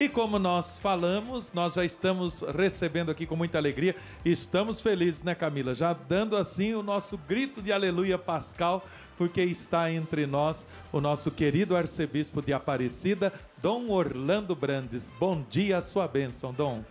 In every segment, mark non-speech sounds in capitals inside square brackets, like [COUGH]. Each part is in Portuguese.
E como nós falamos, nós já estamos recebendo aqui com muita alegria, estamos felizes, né, Camila? Já dando assim o nosso grito de aleluia pascal, porque está entre nós o nosso querido arcebispo de Aparecida, Dom Orlando Brandes. Bom dia, sua bênção, Dom.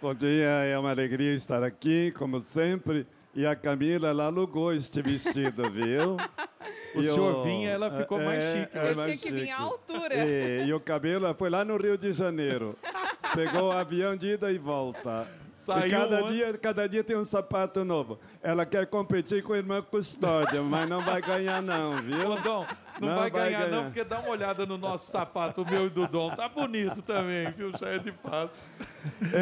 Bom dia, é uma alegria estar aqui, como sempre. E a Camila, ela alugou este vestido, viu? [LAUGHS] O e senhor vinha, ela é, ficou é, mais chique. É né? Eu mais tinha que chique. vir à altura. E, e o cabelo foi lá no Rio de Janeiro. [LAUGHS] Pegou o avião de ida e volta. Saiu e cada, um... dia, cada dia tem um sapato novo. Ela quer competir com a irmã Custódia, mas não vai ganhar, não, viu? Dom, não, não vai, vai ganhar, ganhar, não, porque dá uma olhada no nosso sapato, o meu e do Dom. Tá bonito também, viu? Cheio é de paz.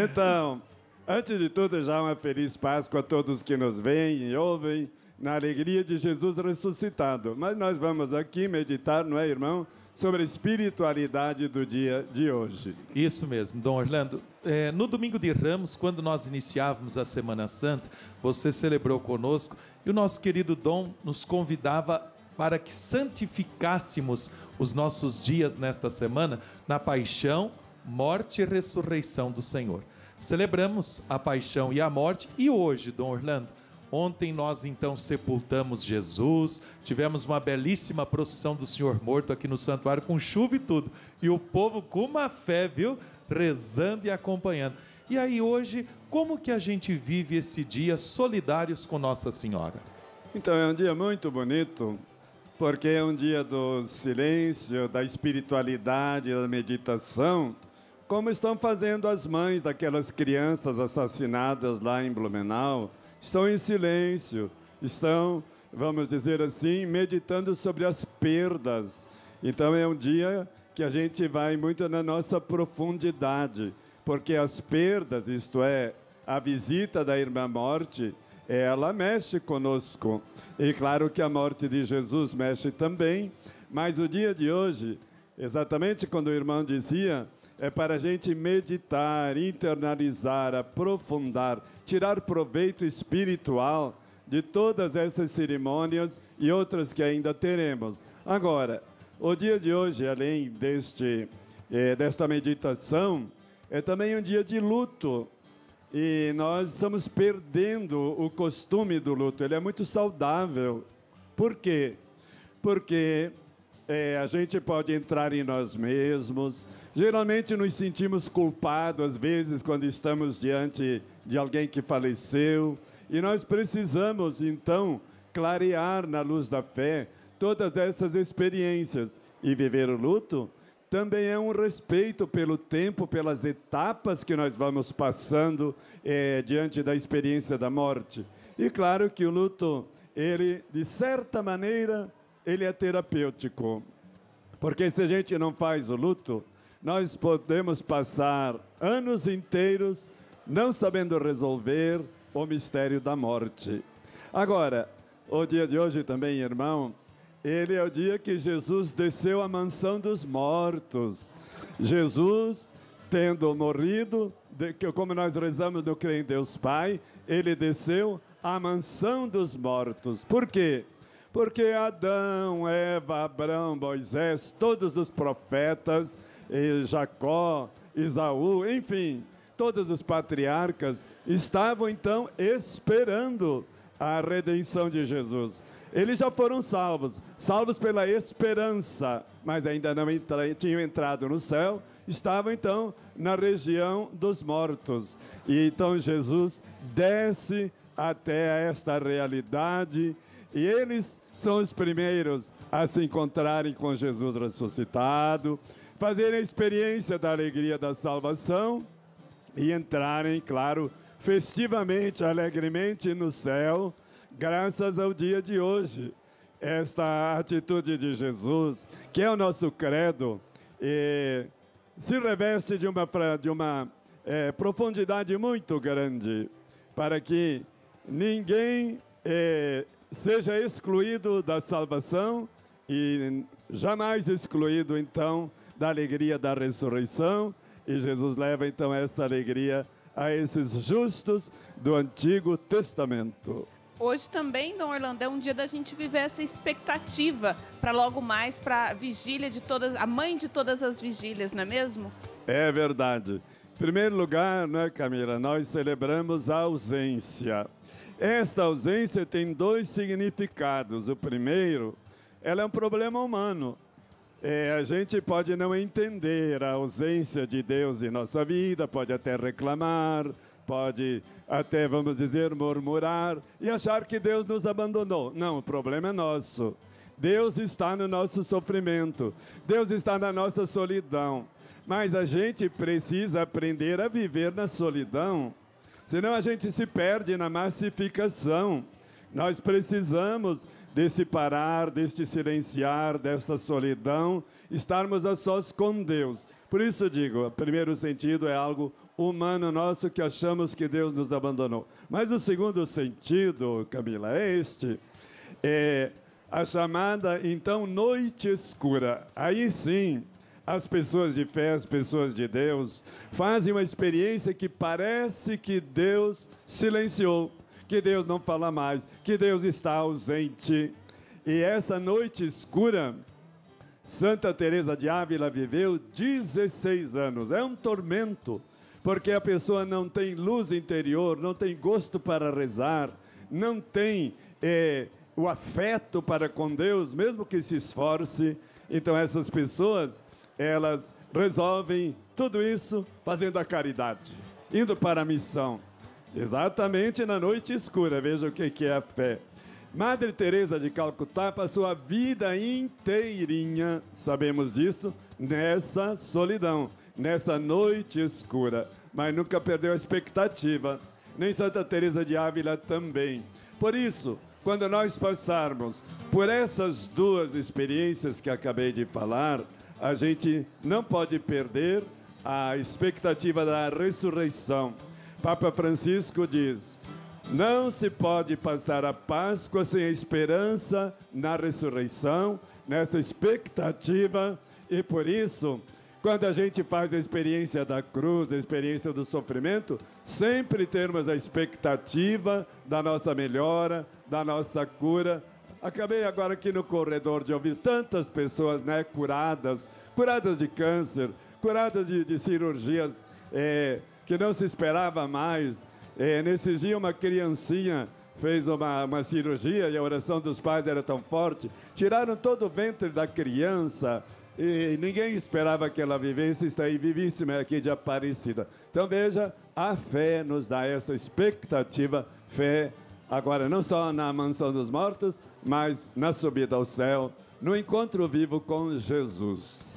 Então, antes de tudo, já uma feliz Páscoa a todos que nos veem e ouvem na alegria de Jesus ressuscitado. Mas nós vamos aqui meditar, não é, irmão, sobre a espiritualidade do dia de hoje. Isso mesmo, Dom Orlando. É, no domingo de Ramos, quando nós iniciávamos a Semana Santa, você celebrou conosco e o nosso querido Dom nos convidava para que santificássemos os nossos dias nesta semana na paixão, morte e ressurreição do Senhor. Celebramos a paixão e a morte e hoje, Dom Orlando, Ontem nós então sepultamos Jesus, tivemos uma belíssima procissão do Senhor morto aqui no santuário, com chuva e tudo. E o povo com uma fé, viu? Rezando e acompanhando. E aí hoje, como que a gente vive esse dia solidários com Nossa Senhora? Então, é um dia muito bonito, porque é um dia do silêncio, da espiritualidade, da meditação, como estão fazendo as mães daquelas crianças assassinadas lá em Blumenau estão em silêncio, estão, vamos dizer assim, meditando sobre as perdas. Então é um dia que a gente vai muito na nossa profundidade, porque as perdas, isto é, a visita da irmã morte, ela mexe conosco. E claro que a morte de Jesus mexe também, mas o dia de hoje, exatamente quando o irmão dizia, é para a gente meditar, internalizar, aprofundar, tirar proveito espiritual de todas essas cerimônias e outras que ainda teremos. Agora, o dia de hoje, além deste, eh, desta meditação, é também um dia de luto. E nós estamos perdendo o costume do luto. Ele é muito saudável. Por quê? Porque eh, a gente pode entrar em nós mesmos, Geralmente nos sentimos culpados, às vezes, quando estamos diante de alguém que faleceu. E nós precisamos, então, clarear na luz da fé todas essas experiências. E viver o luto também é um respeito pelo tempo, pelas etapas que nós vamos passando é, diante da experiência da morte. E claro que o luto, ele, de certa maneira, ele é terapêutico. Porque se a gente não faz o luto, nós podemos passar anos inteiros não sabendo resolver o mistério da morte. Agora, o dia de hoje também, irmão, ele é o dia que Jesus desceu à mansão dos mortos. Jesus, tendo morrido, como nós rezamos no Crê em Deus Pai, ele desceu à mansão dos mortos. Por quê? Porque Adão, Eva, Abraão, Moisés, todos os profetas, Jacó, Isaú, enfim, todos os patriarcas estavam então esperando a redenção de Jesus. Eles já foram salvos, salvos pela esperança, mas ainda não entra, tinham entrado no céu, estavam então na região dos mortos. E então Jesus desce até esta realidade e eles são os primeiros a se encontrarem com Jesus ressuscitado fazerem a experiência da alegria da salvação e entrarem, claro, festivamente, alegremente no céu, graças ao dia de hoje. Esta atitude de Jesus, que é o nosso credo, se reveste de uma, de uma é, profundidade muito grande, para que ninguém é, seja excluído da salvação e jamais excluído, então, da alegria da ressurreição. E Jesus leva então essa alegria a esses justos do Antigo Testamento. Hoje também, Dom Orlando, é um dia da gente viver essa expectativa para logo mais para a vigília de todas, a mãe de todas as vigílias, não é mesmo? É verdade. Em primeiro lugar, não é, Camila, nós celebramos a ausência. Esta ausência tem dois significados. O primeiro, ela é um problema humano. É, a gente pode não entender a ausência de Deus em nossa vida, pode até reclamar, pode até, vamos dizer, murmurar e achar que Deus nos abandonou. Não, o problema é nosso. Deus está no nosso sofrimento, Deus está na nossa solidão. Mas a gente precisa aprender a viver na solidão, senão a gente se perde na massificação. Nós precisamos desse parar, deste silenciar, desta solidão, estarmos a sós com Deus. Por isso digo, o primeiro sentido é algo humano nosso que achamos que Deus nos abandonou. Mas o segundo sentido, Camila, é este. É a chamada, então, noite escura. Aí sim, as pessoas de fé, as pessoas de Deus, fazem uma experiência que parece que Deus silenciou que Deus não fala mais, que Deus está ausente. E essa noite escura, Santa Teresa de Ávila viveu 16 anos. É um tormento, porque a pessoa não tem luz interior, não tem gosto para rezar, não tem é, o afeto para com Deus, mesmo que se esforce. Então essas pessoas, elas resolvem tudo isso fazendo a caridade, indo para a missão. Exatamente na noite escura, veja o que é a fé. Madre Teresa de Calcutá passou a vida inteirinha, sabemos disso, nessa solidão, nessa noite escura, mas nunca perdeu a expectativa. Nem Santa Teresa de Ávila também. Por isso, quando nós passarmos por essas duas experiências que acabei de falar, a gente não pode perder a expectativa da ressurreição Papa Francisco diz: não se pode passar a Páscoa sem a esperança na ressurreição, nessa expectativa, e por isso, quando a gente faz a experiência da cruz, a experiência do sofrimento, sempre temos a expectativa da nossa melhora, da nossa cura. Acabei agora aqui no corredor de ouvir tantas pessoas né, curadas, curadas de câncer, curadas de, de cirurgias. Eh, que não se esperava mais. É, nesses dias, uma criancinha fez uma, uma cirurgia e a oração dos pais era tão forte. Tiraram todo o ventre da criança e ninguém esperava que ela vivesse, está aí vivíssima é aqui de Aparecida. Então veja, a fé nos dá essa expectativa, fé agora não só na mansão dos mortos, mas na subida ao céu, no encontro vivo com Jesus.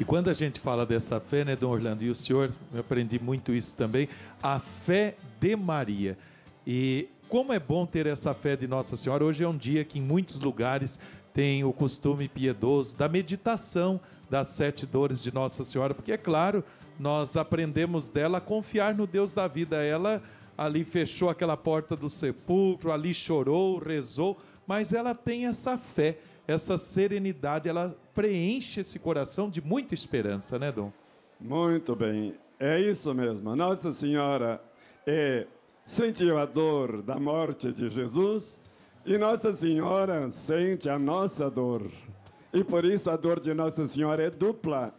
E quando a gente fala dessa fé, né, Dom Orlando, e o senhor, eu aprendi muito isso também, a fé de Maria. E como é bom ter essa fé de Nossa Senhora. Hoje é um dia que em muitos lugares tem o costume piedoso da meditação das sete dores de Nossa Senhora, porque é claro, nós aprendemos dela a confiar no Deus da vida. Ela ali fechou aquela porta do sepulcro, ali chorou, rezou, mas ela tem essa fé, essa serenidade, ela preenche esse coração de muita esperança, né, Dom? Muito bem, é isso mesmo. Nossa Senhora é, sentiu a dor da morte de Jesus e Nossa Senhora sente a nossa dor. E por isso a dor de Nossa Senhora é dupla: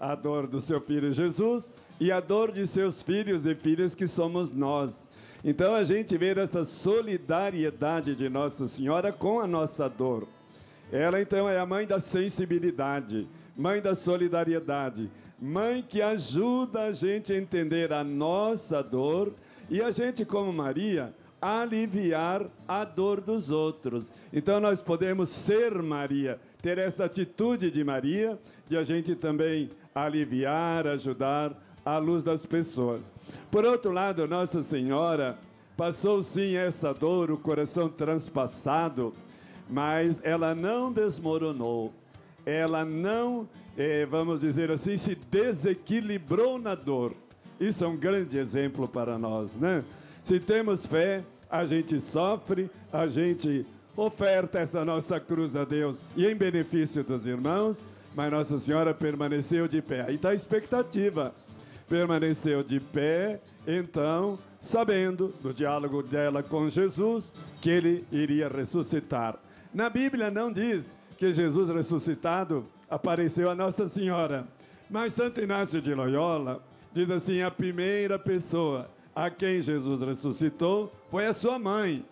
a dor do seu filho Jesus e a dor de seus filhos e filhas que somos nós. Então a gente vê essa solidariedade de Nossa Senhora com a nossa dor. Ela então é a mãe da sensibilidade, mãe da solidariedade, mãe que ajuda a gente a entender a nossa dor e a gente, como Maria, aliviar a dor dos outros. Então nós podemos ser Maria, ter essa atitude de Maria, de a gente também aliviar, ajudar a luz das pessoas. Por outro lado, Nossa Senhora passou sim essa dor, o coração transpassado mas ela não desmoronou, ela não, eh, vamos dizer assim, se desequilibrou na dor. Isso é um grande exemplo para nós, né? Se temos fé, a gente sofre, a gente oferta essa nossa cruz a Deus e em benefício dos irmãos, mas Nossa Senhora permaneceu de pé. Aí está a expectativa. Permaneceu de pé, então, sabendo do diálogo dela com Jesus que ele iria ressuscitar. Na Bíblia não diz que Jesus ressuscitado apareceu a Nossa Senhora, mas Santo Inácio de Loyola diz assim: a primeira pessoa a quem Jesus ressuscitou foi a sua mãe.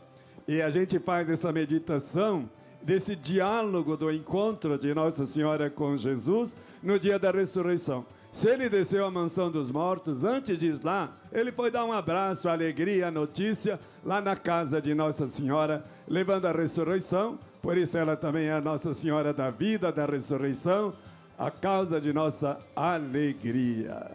E a gente faz essa meditação desse diálogo do encontro de Nossa Senhora com Jesus no dia da ressurreição. Se ele desceu à mansão dos mortos, antes de ir lá, ele foi dar um abraço, alegria, notícia, lá na casa de Nossa Senhora, levando a ressurreição. Por isso ela também é a Nossa Senhora da Vida, da Ressurreição, a causa de nossa alegria.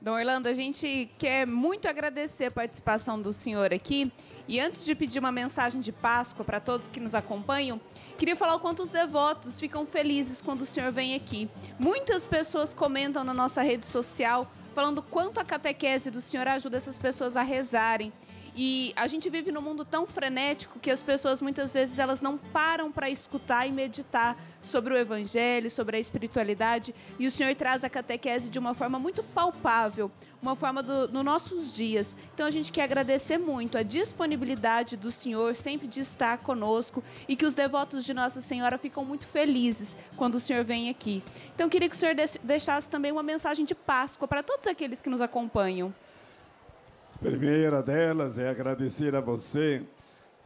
Dom Orlando, a gente quer muito agradecer a participação do senhor aqui. E antes de pedir uma mensagem de Páscoa para todos que nos acompanham, queria falar o quanto os devotos ficam felizes quando o senhor vem aqui. Muitas pessoas comentam na nossa rede social falando quanto a catequese do senhor ajuda essas pessoas a rezarem. E a gente vive num mundo tão frenético que as pessoas muitas vezes elas não param para escutar e meditar sobre o evangelho, sobre a espiritualidade. E o Senhor traz a catequese de uma forma muito palpável, uma forma do, no nossos dias. Então a gente quer agradecer muito a disponibilidade do Senhor sempre de estar conosco e que os devotos de Nossa Senhora ficam muito felizes quando o Senhor vem aqui. Então queria que o Senhor deixasse também uma mensagem de Páscoa para todos aqueles que nos acompanham. Primeira delas é agradecer a você,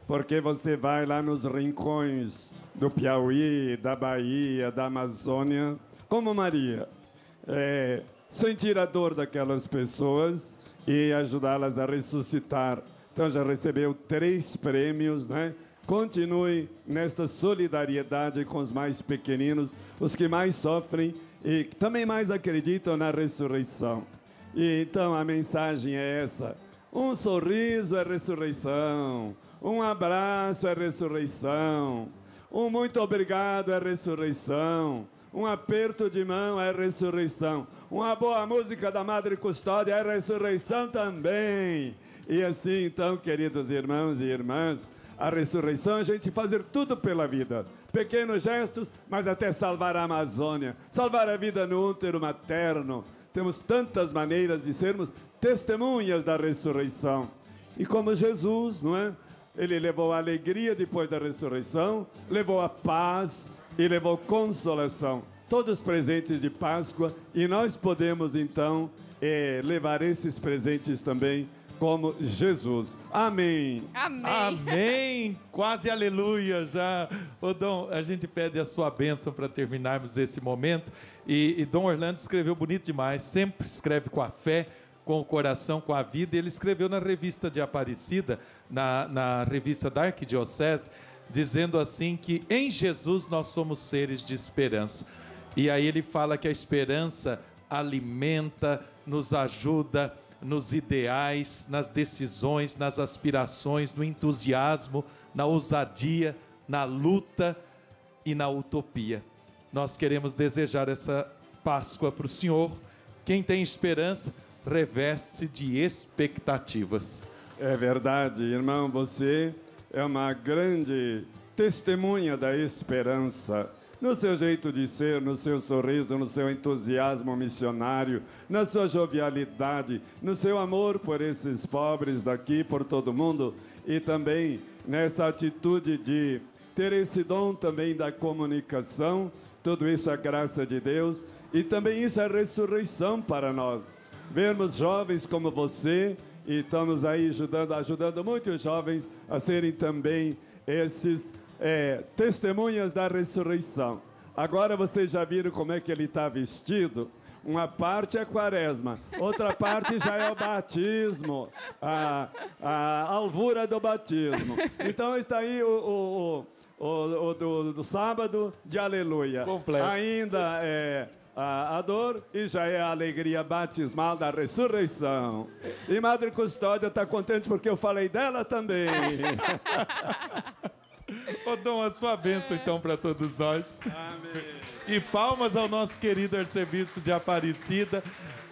porque você vai lá nos rincões do Piauí, da Bahia, da Amazônia, como Maria, é, sentir a dor daquelas pessoas e ajudá-las a ressuscitar. Então já recebeu três prêmios, né? Continue nesta solidariedade com os mais pequeninos, os que mais sofrem e também mais acreditam na ressurreição. E então a mensagem é essa: um sorriso é ressurreição, um abraço é ressurreição, um muito obrigado é ressurreição. Um aperto de mão é ressurreição. Uma boa música da Madre Custódia é ressurreição também. E assim, então, queridos irmãos e irmãs, a ressurreição é a gente fazer tudo pela vida. Pequenos gestos, mas até salvar a Amazônia, salvar a vida no útero materno, temos tantas maneiras de sermos testemunhas da ressurreição. E como Jesus, não é? Ele levou a alegria depois da ressurreição, levou a paz e levou consolação. Todos presentes de Páscoa, e nós podemos então eh, levar esses presentes também como Jesus. Amém. Amém. Amém. Quase aleluia já. Ô Dom, a gente pede a sua bênção para terminarmos esse momento. E, e Dom Orlando escreveu bonito demais, sempre escreve com a fé, com o coração, com a vida. Ele escreveu na revista de Aparecida, na, na revista da Arquidiocese, dizendo assim que em Jesus nós somos seres de esperança. E aí ele fala que a esperança alimenta, nos ajuda, nos ideais, nas decisões, nas aspirações, no entusiasmo, na ousadia, na luta e na utopia. Nós queremos desejar essa Páscoa para o Senhor. Quem tem esperança, reveste-se de expectativas. É verdade, irmão, você é uma grande testemunha da esperança no seu jeito de ser, no seu sorriso, no seu entusiasmo missionário, na sua jovialidade, no seu amor por esses pobres daqui, por todo mundo, e também nessa atitude de ter esse dom também da comunicação. Tudo isso é graça de Deus e também isso é ressurreição para nós. Vermos jovens como você e estamos aí ajudando, ajudando muitos jovens a serem também esses é, Testemunhas da Ressurreição. Agora vocês já viram como é que ele está vestido? Uma parte é quaresma, outra parte já é o batismo, a, a alvura do batismo. Então está aí o, o, o o, o do, do, sábado de aleluia. Completo. Ainda é a, a, dor e já é a alegria batismal da ressurreição. E Madre Custódia está contente porque eu falei dela também. [LAUGHS] Ô Dom, a sua bênção é. então para todos nós. Amém. E palmas ao nosso querido arcebispo de Aparecida.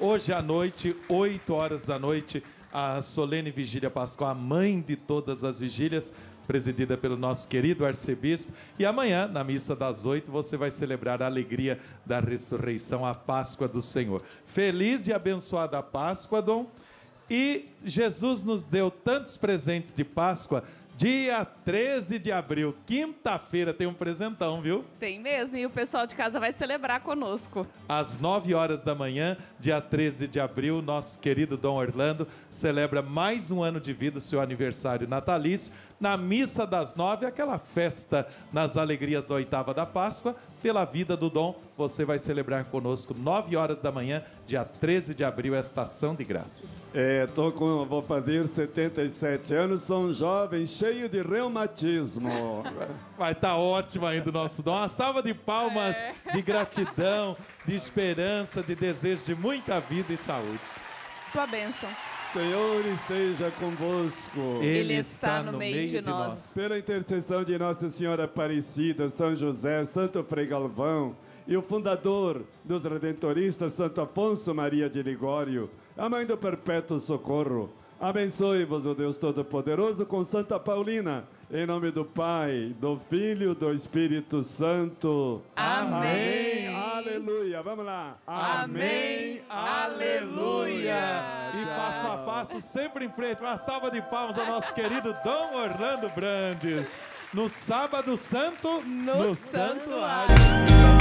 Hoje à noite, 8 horas da noite, a solene vigília pascal, a mãe de todas as vigílias, presidida pelo nosso querido arcebispo. E amanhã, na missa das oito, você vai celebrar a alegria da ressurreição, a Páscoa do Senhor. Feliz e abençoada Páscoa, Dom. E Jesus nos deu tantos presentes de Páscoa Dia 13 de abril, quinta-feira, tem um presentão, viu? Tem mesmo, e o pessoal de casa vai celebrar conosco. Às 9 horas da manhã, dia 13 de abril, nosso querido Dom Orlando celebra mais um ano de vida, seu aniversário natalício. Na missa das 9, aquela festa nas alegrias da oitava da Páscoa, pela vida do Dom, você vai celebrar conosco 9 horas da manhã, dia 13 de abril, esta ação de graças. É, tô com, vou fazer 77 anos, sou um jovem cheio de reumatismo. [LAUGHS] Vai estar tá ótimo ainda o nosso Dom. Uma salva de palmas, é. de gratidão, de esperança, de desejo de muita vida e saúde. Sua bênção. Senhor esteja convosco. Ele, Ele está, está no, no meio, meio de, de nós. nós. Pela intercessão de Nossa Senhora Aparecida, São José, Santo Frei Galvão e o fundador dos Redentoristas, Santo Afonso Maria de Ligório, a mãe do Perpétuo Socorro, abençoe-vos o Deus Todo-Poderoso com Santa Paulina, em nome do Pai, do Filho, do Espírito Santo. Amém. Amém. Aleluia. Vamos lá. Amém. Aleluia. E passo a passo, sempre em frente. Uma salva de palmas ao nosso querido Dom Orlando Brandes. No sábado santo, no, no santuário. santuário.